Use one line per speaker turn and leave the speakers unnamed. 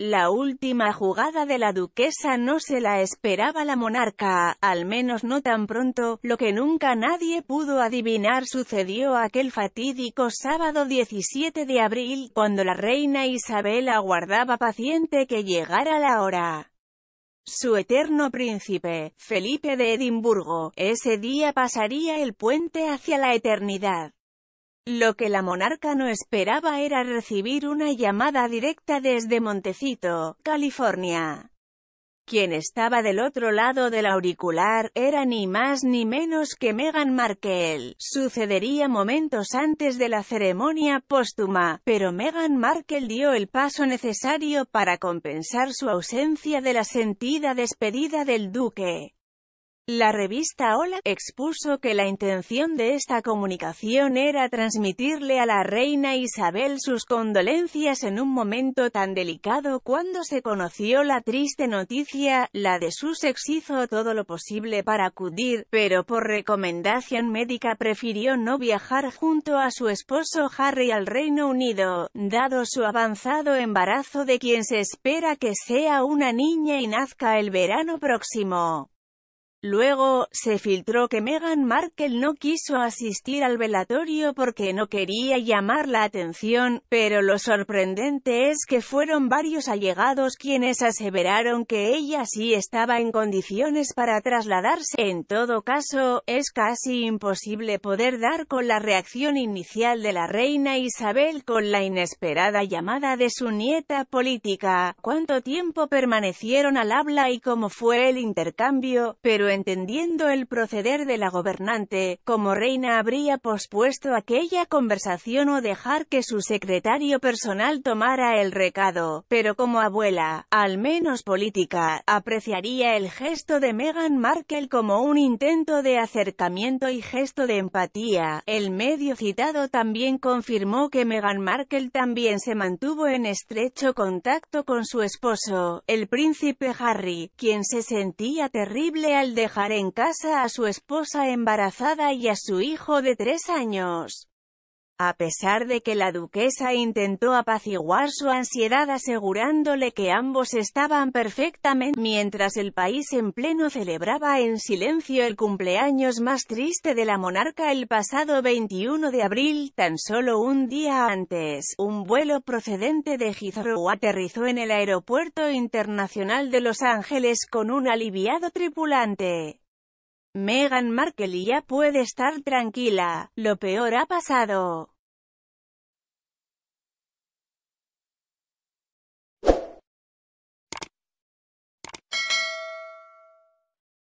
La última jugada de la duquesa no se la esperaba la monarca, al menos no tan pronto, lo que nunca nadie pudo adivinar sucedió aquel fatídico sábado 17 de abril, cuando la reina Isabel aguardaba paciente que llegara la hora. Su eterno príncipe, Felipe de Edimburgo, ese día pasaría el puente hacia la eternidad. Lo que la monarca no esperaba era recibir una llamada directa desde Montecito, California. Quien estaba del otro lado del auricular, era ni más ni menos que Meghan Markle. Sucedería momentos antes de la ceremonia póstuma, pero Meghan Markle dio el paso necesario para compensar su ausencia de la sentida despedida del duque. La revista Hola expuso que la intención de esta comunicación era transmitirle a la reina Isabel sus condolencias en un momento tan delicado cuando se conoció la triste noticia, la de Sussex hizo todo lo posible para acudir, pero por recomendación médica prefirió no viajar junto a su esposo Harry al Reino Unido, dado su avanzado embarazo de quien se espera que sea una niña y nazca el verano próximo. Luego, se filtró que Meghan Markle no quiso asistir al velatorio porque no quería llamar la atención, pero lo sorprendente es que fueron varios allegados quienes aseveraron que ella sí estaba en condiciones para trasladarse. En todo caso, es casi imposible poder dar con la reacción inicial de la reina Isabel con la inesperada llamada de su nieta política, cuánto tiempo permanecieron al habla y cómo fue el intercambio, pero entendiendo el proceder de la gobernante, como reina habría pospuesto aquella conversación o dejar que su secretario personal tomara el recado, pero como abuela, al menos política, apreciaría el gesto de Meghan Markle como un intento de acercamiento y gesto de empatía. El medio citado también confirmó que Meghan Markle también se mantuvo en estrecho contacto con su esposo, el príncipe Harry, quien se sentía terrible al dejar en casa a su esposa embarazada y a su hijo de tres años. A pesar de que la duquesa intentó apaciguar su ansiedad asegurándole que ambos estaban perfectamente, mientras el país en pleno celebraba en silencio el cumpleaños más triste de la monarca el pasado 21 de abril, tan solo un día antes, un vuelo procedente de Heathrow aterrizó en el aeropuerto internacional de Los Ángeles con un aliviado tripulante. Megan Markle ya puede estar tranquila, lo peor ha pasado.